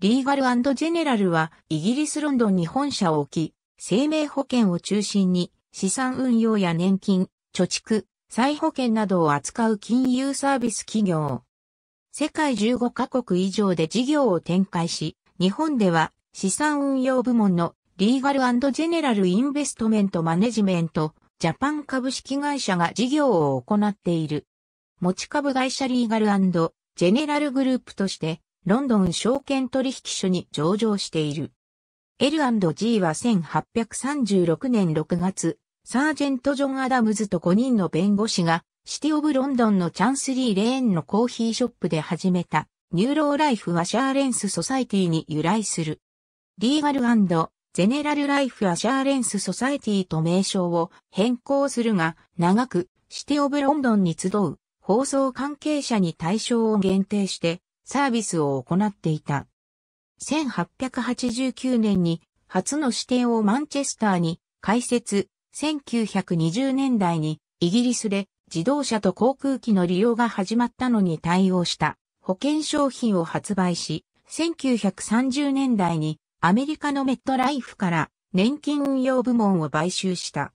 リーガルジェネラルはイギリスロンドンに本社を置き、生命保険を中心に資産運用や年金、貯蓄、再保険などを扱う金融サービス企業。世界15カ国以上で事業を展開し、日本では資産運用部門のリーガルジェネラルインベストメントマネジメントジャパン株式会社が事業を行っている。持ち株会社リーガルジェネラルグループとしてロンドン証券取引所に上場している。L&G は1836年6月、サージェント・ジョン・アダムズと5人の弁護士が、シティ・オブ・ロンドンのチャンスリー・レーンのコーヒーショップで始めた、ニューロー・ライフ・アシャーレンス・ソサイティに由来する。リーガルゼネラル・ライフ・アシャーレンス・ソサイティと名称を変更するが、長く、シティ・オブ・ロンドンに集う、放送関係者に対象を限定して、サービスを行っていた。1889年に初の支店をマンチェスターに開設、1920年代にイギリスで自動車と航空機の利用が始まったのに対応した保険商品を発売し、1930年代にアメリカのメットライフから年金運用部門を買収した。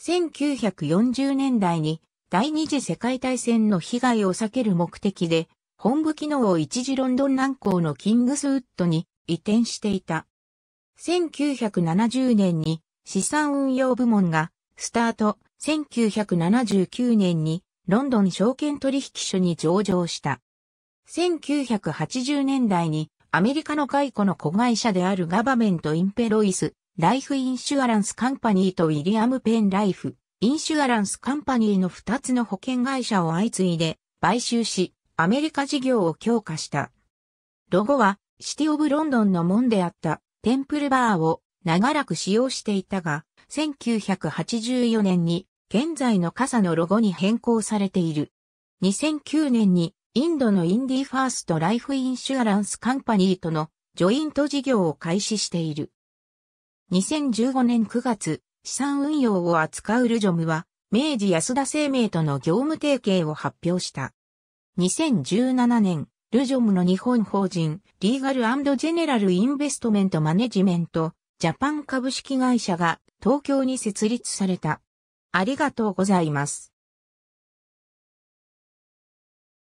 1940年代に第二次世界大戦の被害を避ける目的で本部機能を一時ロンドン南港のキングスウッドに移転していた。1970年に資産運用部門がスタート、1979年にロンドン証券取引所に上場した。1980年代にアメリカの解雇の子会社であるガバメント・インペロイス、ライフ・インシュアランス・カンパニーとウィリアム・ペン・ライフ、インシュアランス・カンパニーの2つの保険会社を相次いで買収し、アメリカ事業を強化した。ロゴは、シティ・オブ・ロンドンの門であったテンプルバーを長らく使用していたが、1984年に現在の傘のロゴに変更されている。2009年にインドのインディファーストライフインシュアランスカンパニーとのジョイント事業を開始している。2015年9月、資産運用を扱うルジョムは、明治安田生命との業務提携を発表した。2017年、ルジョムの日本法人、リーガルジェネラルインベストメントマネジメント、ジャパン株式会社が東京に設立された。ありがとうございます。